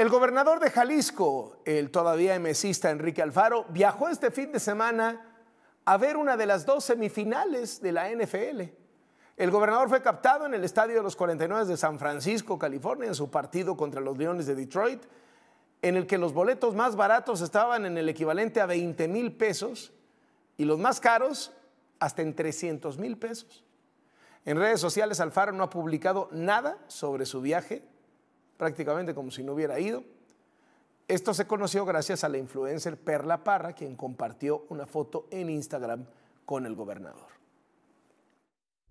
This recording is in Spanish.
El gobernador de Jalisco, el todavía emesista Enrique Alfaro, viajó este fin de semana a ver una de las dos semifinales de la NFL. El gobernador fue captado en el Estadio de los 49 de San Francisco, California, en su partido contra los Leones de Detroit, en el que los boletos más baratos estaban en el equivalente a 20 mil pesos y los más caros hasta en 300 mil pesos. En redes sociales Alfaro no ha publicado nada sobre su viaje prácticamente como si no hubiera ido. Esto se conoció gracias a la influencer Perla Parra, quien compartió una foto en Instagram con el gobernador.